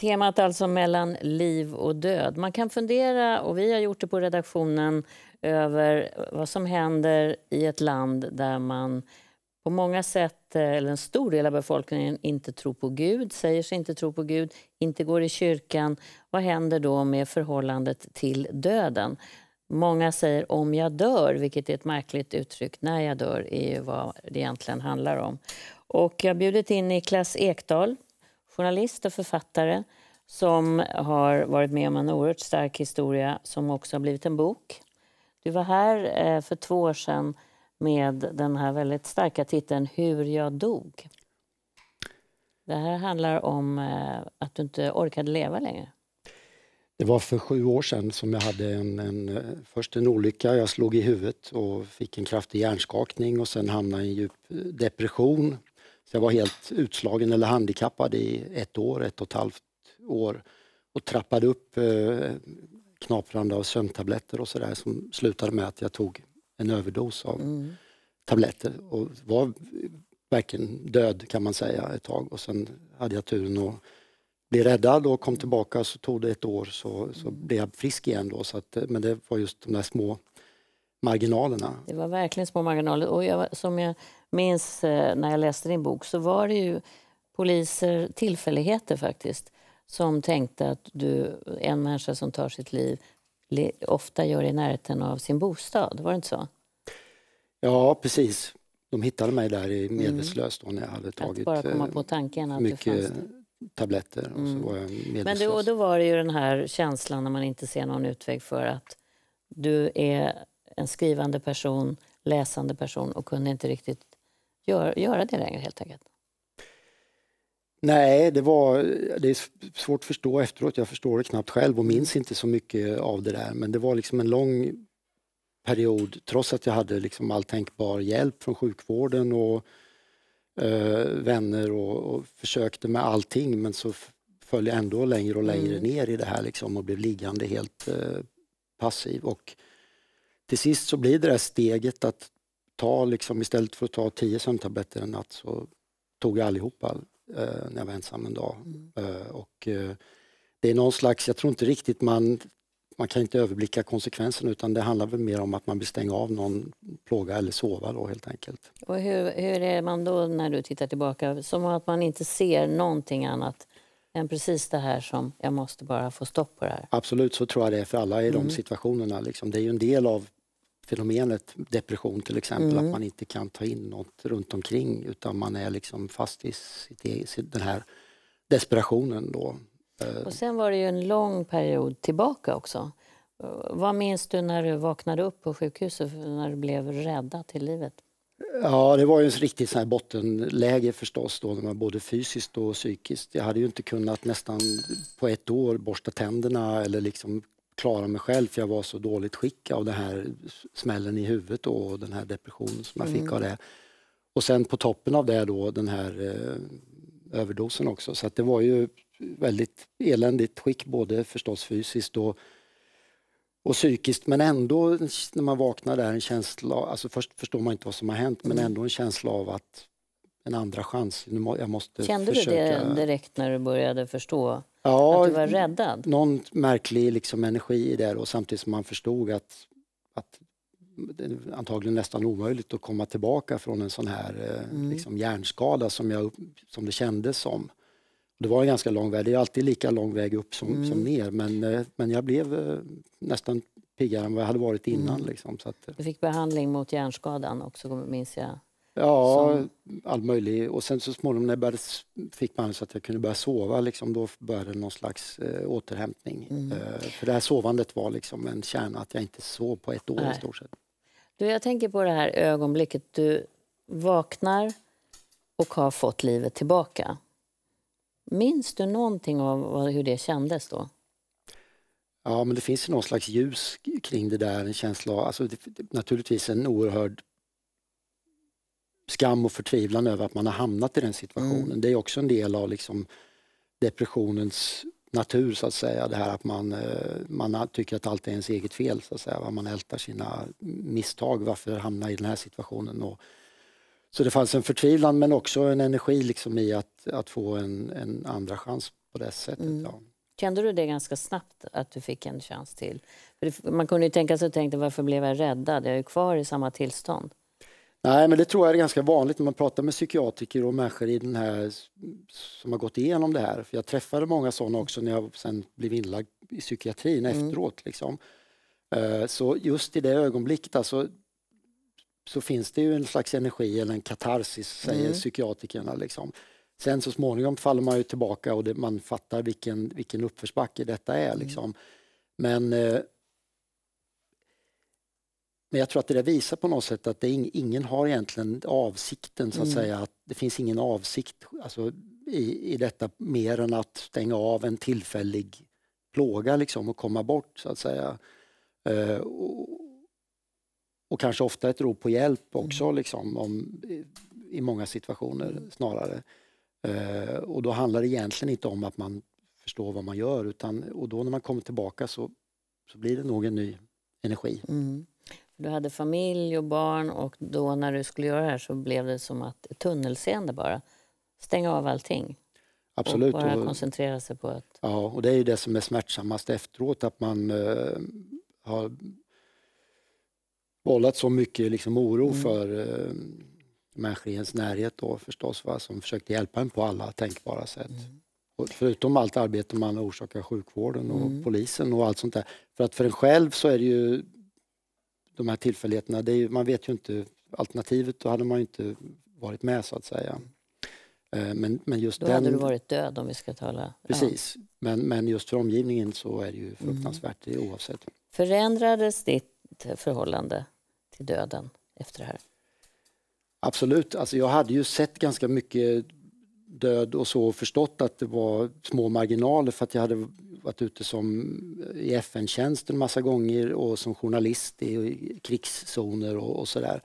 Temat alltså mellan liv och död. Man kan fundera, och vi har gjort det på redaktionen, över vad som händer i ett land där man på många sätt, eh, eller en stor del av befolkningen, inte tror på Gud, säger sig inte tro på Gud, inte går i kyrkan. Vad händer då med förhållandet till döden? Många säger om jag dör, vilket är ett märkligt uttryck. När jag dör är ju vad det egentligen handlar om. Och jag har bjudit in Niklas Ekdal journalist och författare som har varit med om en oerhört stark historia som också har blivit en bok. Du var här eh, för två år sedan med den här väldigt starka titeln Hur jag dog. Det här handlar om eh, att du inte orkade leva längre. Det var för sju år sedan som jag hade en, en, eh, först en olycka. Jag slog i huvudet och fick en kraftig hjärnskakning och sen hamnade i en djup depression. Så jag var helt utslagen eller handikappad i ett år, ett och ett halvt år och trappade upp eh, knaprande av sömntabletter och sådär som slutade med att jag tog en överdos av mm. tabletter och var verkligen död kan man säga ett tag och sen hade jag turen att bli räddad och kom tillbaka så tog det ett år så, så mm. blev jag frisk igen då så att, eh, men det var just de där små marginalerna. Det var verkligen små marginaler och jag, som jag minns eh, när jag läste din bok så var det ju poliser, tillfälligheter faktiskt, som tänkte att du, en människa som tar sitt liv ofta gör i närheten av sin bostad. Var det inte så? Ja, precis. De hittade mig där i mm. medvetslös då när jag hade tagit att bara komma eh, på tanken att mycket tabletter och så mm. var jag medvetslös. Men då, då var det ju den här känslan när man inte ser någon utväg för att du är en skrivande person, läsande person och kunde inte riktigt gör, göra det längre helt enkelt? Nej, det, var, det är svårt att förstå efteråt. Jag förstår det knappt själv och minns inte så mycket av det där. Men det var liksom en lång period, trots att jag hade liksom all tänkbar hjälp från sjukvården och eh, vänner och, och, försökte med allting. Men så föll jag ändå längre och längre mm. ner i det här liksom och blev liggande helt eh, passiv. Och till sist så blir det där steget att ta, liksom, istället för att ta tio sömntabletter en natt så tog jag allihopa eh, när jag var ensam en dag. Mm. Eh, och, eh, det är någon slags, jag tror inte riktigt man, man kan inte överblicka konsekvenserna utan det handlar väl mer om att man vill stänga av någon plåga eller sova då helt enkelt. Och hur, hur är man då när du tittar tillbaka? Som att man inte ser någonting annat än precis det här som jag måste bara få stopp på det här. Absolut, så tror jag det är för alla i de mm. situationerna. Liksom. Det är ju en del av fenomenet depression till exempel, mm. att man inte kan ta in något runt omkring utan man är liksom fast i e-, den här desperationen. Då. Eh. Och sen var det ju en lång period tillbaka också. Eh, vad minns du när du vaknade upp på sjukhuset, när du blev rädda till livet? Ja, det var ju ett riktigt sån här bottenläge förstås, då, både fysiskt och psykiskt. Jag hade ju inte kunnat nästan på ett år borsta tänderna eller liksom klara mig själv för jag var så dåligt skick av den här smällen i huvudet och den här depressionen som jag mm. fick av det. Och sen på toppen av det då den här eh, överdosen också. Så det var ju väldigt eländigt skick både förstås fysiskt och, och psykiskt men ändå när man vaknar där en känsla, alltså först förstår man inte vad som har hänt mm. men ändå en känsla av att en andra chans. Jag måste Kände försöka... du det direkt när du började förstå? Ja, att du var räddad? Någon märklig liksom energi i det och samtidigt som man förstod att, att antagligen nästan omöjligt att komma tillbaka från en sån här eh, mm. liksom, hjärnskada som, jag, som det kändes som. Det var en ganska lång väg, det är alltid lika lång väg upp som, mm. som ner men, eh, men jag blev eh, nästan piggare än vad jag hade varit innan. Mm. Liksom, att, du fick behandling mot hjärnskadan också minns jag. Ja, som... all möjlig. Och sen så småningom när jag började, fick man så att jag kunde börja sova, liksom, då började någon slags eh, återhämtning. Mm. Eh, för det här sovandet var liksom en kärna, att jag inte sov på ett år Nej. i stort sett. Du, jag tänker på det här ögonblicket. Du vaknar och har fått livet tillbaka. Minns du någonting av hur det kändes då? Ja, men det finns ju någon slags ljus kring det där, en känsla, alltså det, naturligtvis en oerhörd skam och förtvivlan över att man har hamnat i den situationen. Mm. Det är också en del av liksom depressionens natur så att säga. Det här att man, eh, man tycker att allt är ens eget fel så att säga. Man ältar sina misstag, varför hamna i den här situationen. Och, så det fanns en förtvivlan men också en energi liksom i att, att få en, en andra chans på det sättet. Mm. Ja. Kände du det ganska snabbt, att du fick en chans till? man kunde ju tänka sig tänkte, varför blev jag räddad? Jag är ju kvar i samma tillstånd. Nej, men det tror jag är ganska vanligt när man pratar med psykiatriker och människor i den här, som har gått igenom det här. För jag träffade många sådana också när jag sen blev inlagd i psykiatrin mm. efteråt. Liksom. Eh, så just i det ögonblicket alltså, så finns det ju en slags energi eller en katarsis, säger mm. psykiatrikerna. Liksom. Sen så småningom faller man ju tillbaka och det, man fattar vilken, vilken uppförsbacke detta är. Mm. Liksom. Men eh, men jag tror att det där visar på något sätt att det ingen har egentligen avsikten så att mm. säga. Att det finns ingen avsikt alltså, i, i detta mer än att stänga av en tillfällig plåga liksom, och komma bort så att säga. Uh, och, och, kanske ofta ett rop på hjälp också mm. liksom, om, i, i många situationer mm. snarare. Uh, och då handlar det egentligen inte om att man förstår vad man gör utan och då när man kommer tillbaka så, så blir det nog en ny energi. Mm. Du hade familj och barn och då när du skulle göra det här så blev det som att tunnelseende bara. Stänga av allting. Absolut. Och bara och, koncentrera sig på att... Ja, och det är ju det som är smärtsammast efteråt, att man eh, har vållat så mycket liksom, oro mm. för eh, människor i ens närhet då förstås, va, som försökte hjälpa en på alla tänkbara sätt. Mm. Och förutom allt arbete man orsakar sjukvården och mm. polisen och allt sånt där. För att för en själv så är det ju de här tillfälligheterna. Är, man vet ju inte alternativet, då hade man ju inte varit med så att säga. Eh, men, men just då den... hade du varit död om vi ska tala... Precis, ja. men, men just för omgivningen så är det ju fruktansvärt mm. oavsett. Förändrades ditt förhållande till döden efter det här? Absolut, alltså jag hade ju sett ganska mycket död och så förstått att det var små marginaler för att jag hade varit ute som i FN-tjänst en massa gånger och som journalist i krigszoner och, och sådär.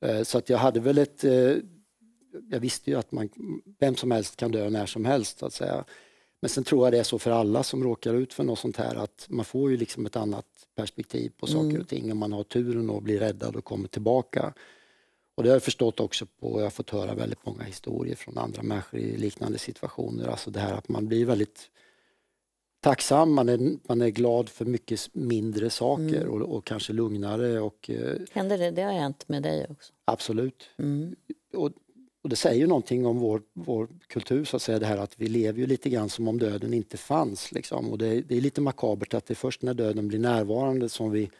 Eh, så att jag hade väl ett... Eh, jag visste ju att man, vem som helst kan dö när som helst, så att säga. Men sen tror jag det är så för alla som råkar ut för något sånt här att man får ju liksom ett annat perspektiv på saker mm. och ting om man har turen att bli räddad och kommer tillbaka. Och det har jag förstått också på, jag har fått höra väldigt många historier från andra människor i liknande situationer, alltså det här att man blir väldigt tacksam, man är, man är glad för mycket mindre saker mm. och, och, kanske lugnare. Och, eh, Händer det? Det har hänt med dig också? Absolut. Mm. Och, och det säger ju någonting om vår, vår kultur, så att säga, det här att vi lever ju lite grann som om döden inte fanns. Liksom. Och det, det är lite makabert att det är först när döden blir närvarande som vi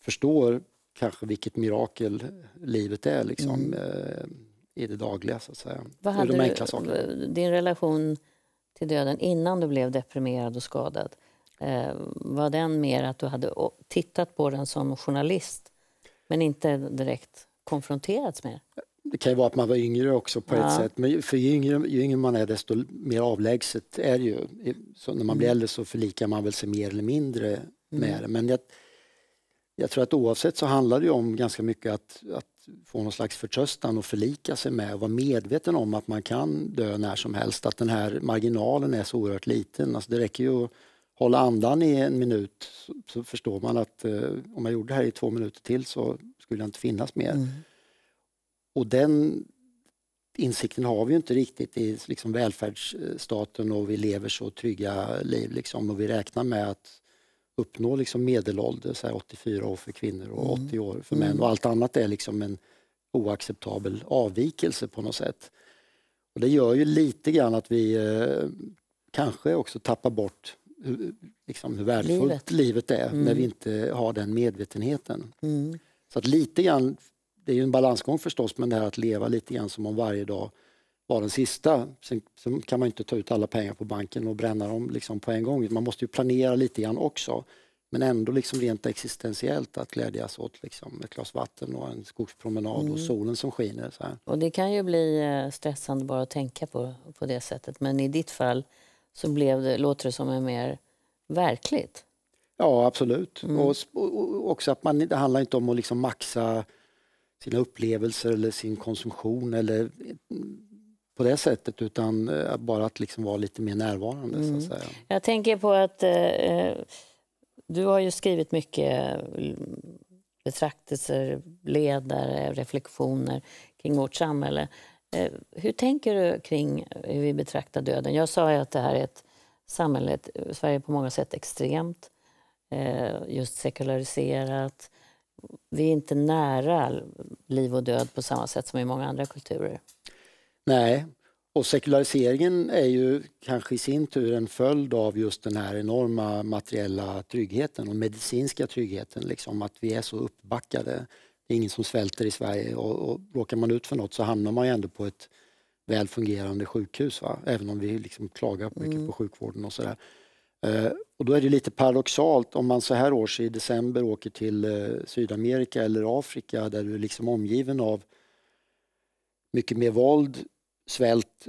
förstår kanske vilket mirakel livet är liksom, mm. Eh, i det dagliga. Så att säga. Vad hade de enkla Du, din relation till döden innan du blev deprimerad och skadad, eh, var den mer att du hade tittat på den som journalist men inte direkt konfronterats med det kan ju vara att man var yngre också på ja. ett sätt. Men för ju yngre, ju yngre, man är desto mer avlägset är det ju. Så när man blir mm. äldre så förlikar man väl sig mer eller mindre med mm. det. Men jag, jag tror att oavsett så handlar det om ganska mycket att, att få någon slags förtröstan och förlika sig med och vara medveten om att man kan dö när som helst. Att den här marginalen är så oerhört liten. Alltså det räcker ju att hålla andan i en minut så, förstår man att eh, om man gjorde det här i två minuter till så skulle jag inte finnas mer. Mm. Och den insikten har vi ju inte riktigt i liksom välfärdsstaten och vi lever så trygga liv liksom och vi räknar med att uppnå liksom medelålder, så 84 år för kvinnor och mm. 80 år för män. Mm. Och allt annat är liksom en oacceptabel avvikelse på något sätt. Och det gör ju lite grann att vi eh, kanske också tappar bort hur, liksom hur värdefullt livet, livet är mm. när vi inte har den medvetenheten. Mm. Så att lite grann, det är ju en balansgång förstås, men det här att leva lite grann som om varje dag vara den sista. Sen, sen, kan man inte ta ut alla pengar på banken och bränna dem liksom på en gång. Man måste ju planera lite grann också. Men ändå liksom rent existentiellt att glädjas åt liksom ett glas vatten och en skogspromenad mm. och solen som skiner. Så här. Och det kan ju bli eh, stressande bara att tänka på, på det sättet. Men i ditt fall så blev det, låter det som en mer verkligt. Ja, absolut. Mm. Och, och, också att man, det handlar inte om att liksom maxa sina upplevelser eller sin konsumtion eller på det sättet utan eh, bara att liksom vara lite mer närvarande. Mm. Så att mm. säga. Jag tänker på att eh, eh du har ju skrivit mycket eh, betraktelser, ledare, reflektioner kring vårt samhälle. Eh, hur tänker du kring hur vi betraktar döden? Jag sa ju att det här är ett samhälle, ett, Sverige på många sätt extremt, eh, just sekulariserat. Vi är inte nära liv och död på samma sätt som i många andra kulturer. Nej, och sekulariseringen är ju kanske i sin tur en följd av just den här enorma materiella tryggheten och medicinska tryggheten. Liksom, att vi är så uppbackade. Det är ingen som svälter i Sverige och, och råkar man ut för något så hamnar man ju ändå på ett väl fungerande sjukhus. Va? Även om vi liksom klagar mycket mm. på sjukvården och sådär. Eh, och då är det lite paradoxalt om man så här års i december åker till eh, Sydamerika eller Afrika där du är liksom omgiven av mycket mer våld, svält,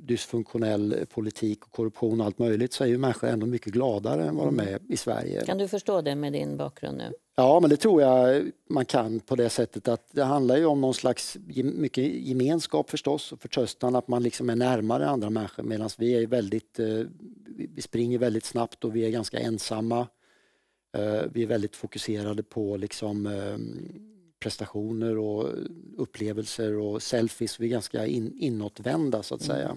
dysfunktionell politik och korruption och allt möjligt så är ju människor ändå mycket gladare än vad de mm. är i Sverige. Kan du förstå det med din bakgrund nu? Ja, men det tror jag man kan på det sättet att det handlar ju om någon slags mycket gemenskap förstås och förtröstan att man liksom är närmare andra människor medan vi är väldigt, eh, vi springer väldigt snabbt och vi är ganska ensamma. Eh, vi är väldigt fokuserade på liksom ehm, prestationer och upplevelser och selfies. Vi är ganska in, inåtvända så att mm. säga.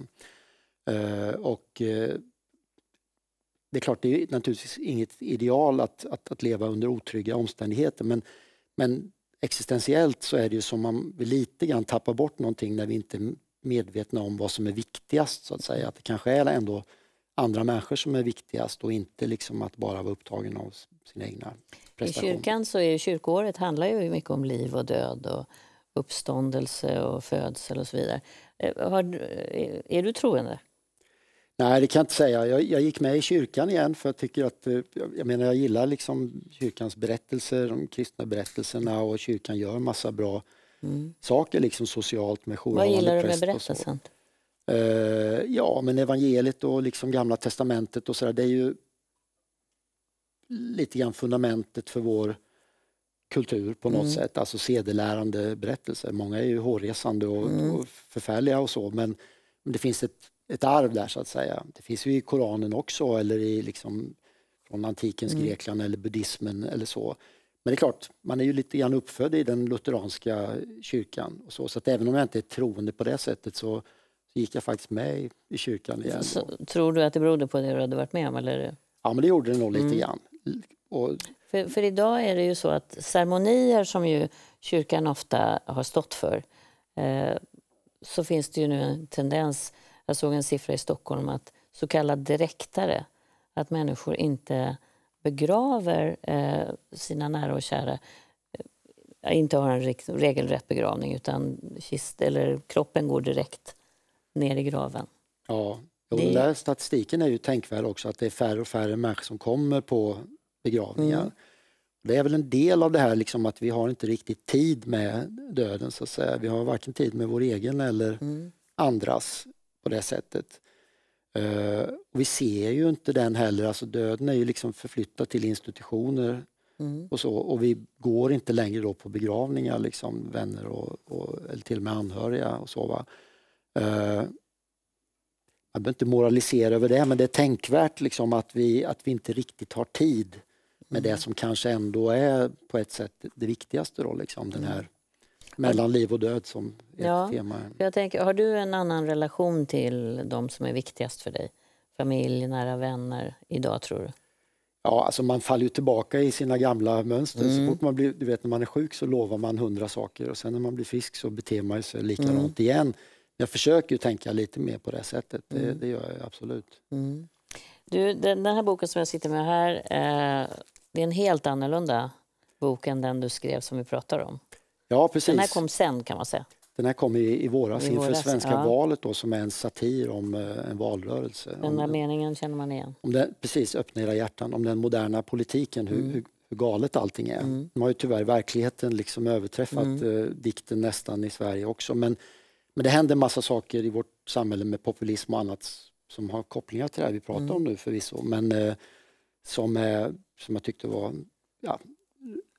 Mm. och eh, det är klart, det är naturligtvis inget ideal att, att, att leva under otrygga omständigheter men, men existentiellt så är det ju som man lite grann tappar bort någonting när vi inte är medvetna om vad som är viktigast så att säga. Att det kanske är ändå andra människor som är viktigast och inte liksom att bara vara upptagen av sina egna prestationer. I kyrkan så är kyrkoåret handlar ju mycket om liv och död och uppståndelse och födsel och så vidare. Eh, har, eh, är du troende? Nej, det kan jag inte säga. Jag, jag, gick med i kyrkan igen för jag tycker att, eh, jag menar jag gillar liksom kyrkans berättelser, de kristna berättelserna och kyrkan gör massa bra mm. saker liksom socialt med jourhavande präst. Vad gillar du med berättelsen? Och så. Eh, ja, men evangeliet och liksom gamla testamentet och sådär, det är ju lite grann fundamentet för vår kultur på något mm. sätt, alltså sedelärande berättelser. Många är ju hårresande och, mm. och förfärliga och så, men, men det finns ett, ett arv där så att säga. Det finns ju i Koranen också, eller i liksom från antikens mm. Grekland eller buddhismen eller så. Men det är klart, man är ju lite grann uppfödd i den lutheranska kyrkan. Och så, så att även om jag inte är troende på det sättet så så gick jag faktiskt med i, i kyrkan igen. Så, tror du att det berodde på det du hade varit med om? Eller? Ja, men det gjorde det nog lite mm. grann. Och... För, för, idag är det ju så att ceremonier som ju kyrkan ofta har stått för eh, så finns det ju nu en tendens, jag såg en siffra i Stockholm, att så kallade direktare, att människor inte begraver eh, sina nära och kära eh, inte har en regelrätt begravning utan kist, eller kroppen går direkt ner i graven. Ja, och det... där statistiken är ju tänkvärd också att det är färre och färre människor som kommer på begravningar. Mm. Det är väl en del av det här liksom att vi har inte riktigt tid med döden så att säga. Vi har varken tid med vår egen eller mm. andras på det sättet. Uh, vi ser ju inte den heller, alltså döden är ju liksom förflyttad till institutioner mm. och så och vi går inte längre då på begravningar, liksom, vänner och, och, eller till och med anhöriga och så. Va? jag eh, behöver inte moralisera över det, men det är tänkvärt liksom att, vi, att vi inte riktigt har tid med det mm. som kanske ändå är på ett sätt det viktigaste. Då, liksom, den mm. här mellan liv och död som är ja, ett tema. Jag tänker, har du en annan relation till de som är viktigast för dig? Familj, nära vänner idag tror du? Ja, alltså man faller ju tillbaka i sina gamla mönster. Mm. Så fort man blir, du vet när man är sjuk så lovar man hundra saker och sen när man blir frisk så beter man sig mm. likadant mm. igen jag försöker tänka lite mer på det sättet. Mm. Det, det, gör jag absolut. Mm. Du, den, här boken som jag sitter med här, eh, det är en helt annorlunda bok än den du skrev som vi pratar om. Ja, precis. Den här kom sen kan man säga. Den här kom i, i våras I inför våras, svenska ja. valet då, som är en satir om eh, en valrörelse. Den där om, meningen känner man igen. Om den, precis, öppna era hjärtan. Om den moderna politiken, hur, mm. hur, hur galet allting är. Mm. De har ju tyvärr verkligheten liksom överträffat mm. eh, dikten nästan i Sverige också. Men men det händer massa saker i vårt samhälle med populism och annat som har kopplingar till det här vi pratar mm. om nu förvisso, men eh, som, eh, som jag tyckte var ja,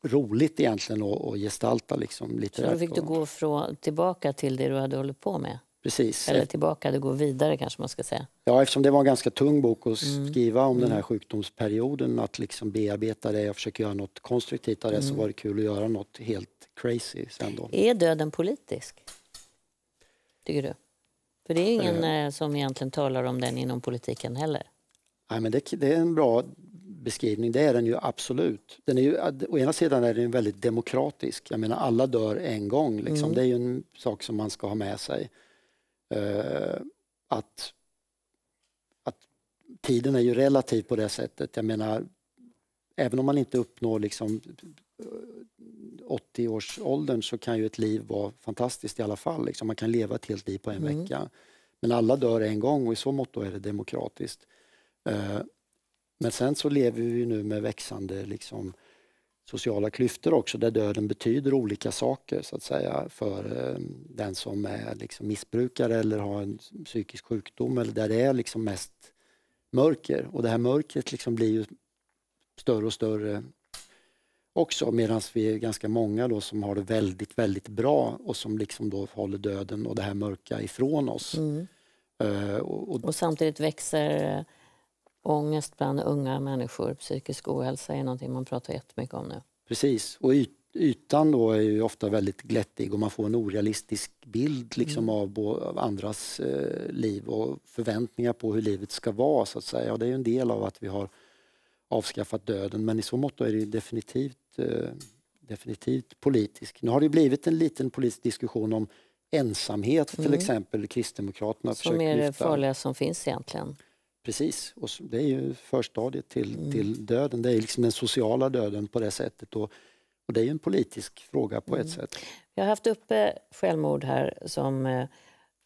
roligt egentligen att, att gestalta. Liksom, litterärt. Så då fick du gå från, tillbaka till det du hade hållit på med? Precis. Eller tillbaka, du går vidare kanske man ska säga. Ja, eftersom det var en ganska tung bok att mm. skriva mm. om den här mm. sjukdomsperioden, att liksom bearbeta det, och försöka göra något konstruktivt av det, mm. så var det kul att göra något helt crazy sen då. Är döden politisk? Tycker du? För det är ingen eh, som egentligen talar om den inom politiken heller. Nej, men det, det är en bra beskrivning, det är den ju absolut. Den är ju, å ena sidan är den väldigt demokratisk, jag menar alla dör en gång, liksom. Mm. det är ju en sak som man ska ha med sig. Uh, att, att tiden är ju relativ på det sättet, jag menar även om man inte uppnår liksom eh, 80-årsåldern så kan ju ett liv vara fantastiskt i alla fall. Liksom. Man kan leva ett helt liv på en mm. vecka. Men alla dör en gång och i så mått är det demokratiskt. Eh, men sen så lever vi nu med växande liksom, sociala klyftor också där döden betyder olika saker så att säga för eh, den som är liksom missbrukare eller har en psykisk sjukdom eller där det är liksom mest mörker. Och det här mörkret liksom blir ju större och större också medan vi är ganska många då som har det väldigt, väldigt bra och som liksom då håller döden och det här mörka ifrån oss. Mm. Eh, och, och... och, samtidigt växer eh, ångest bland unga människor. Psykisk ohälsa är någonting man pratar jättemycket om nu. Precis, och ytan då är ju ofta väldigt glättig och man får en orealistisk bild liksom mm. av, av, andras eh, liv och förväntningar på hur livet ska vara så att säga. Och det är en del av att vi har avskaffat döden men i så mått är det definitivt, eh, definitivt politisk. Nu har det blivit en liten politisk diskussion om ensamhet mm. till exempel. Kristdemokraterna Som är det lyfta. farliga som finns egentligen. Precis, och det är ju förstadiet till, mm. till döden. Det är liksom den sociala döden på det sättet. Och, och det är ju en politisk fråga på mm. ett sätt. Jag har haft uppe självmord här som eh,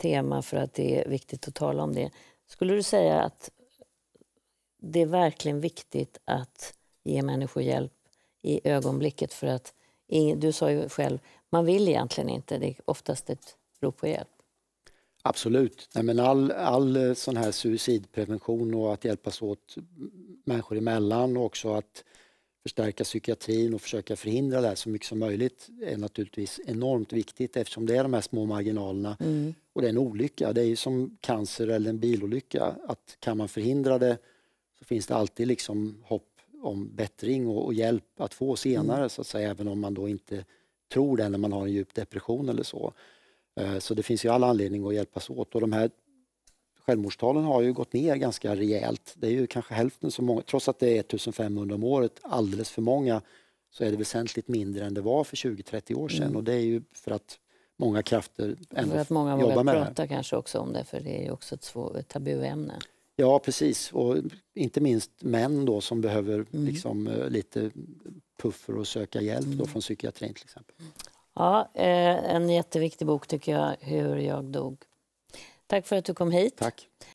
tema för att det är viktigt att tala om det. Skulle du säga att det är verkligen viktigt att ge människor hjälp i ögonblicket. för att Du sa ju själv, man vill egentligen inte. Det är oftast ett rop på hjälp. Absolut. Nej, men all, all eh, sån här suicidprevention och att hjälpas åt människor emellan och också att förstärka psykiatrin och försöka förhindra det här så mycket som möjligt är naturligtvis enormt viktigt eftersom det är de här små marginalerna mm. och det är en olycka. Det är ju som cancer eller en bilolycka. Att kan man förhindra det så finns det alltid liksom hopp om bättring och, och hjälp att få senare mm. så att säga, även om man då inte tror det när man har en djup depression eller så. Eh, så det finns ju all anledning att hjälpas åt och de här självmordstalen har ju gått ner ganska rejält. Det är ju kanske hälften så många, trots att det är 1500 om året, alldeles för många, så är det väsentligt mindre än det var för 20-30 år sedan mm. och det är ju för att många krafter ändå många jobbar med det här. många vågar prata kanske också om det, för det är ju också ett, svår, ett tabuämne. Ja, precis. Och inte minst män då som behöver mm. liksom, eh, lite puffer och söka hjälp då mm. från psykiatrin till exempel. Ja, eh, en jätteviktig bok tycker jag, Hur jag dog. Tack för att du kom hit. Tack.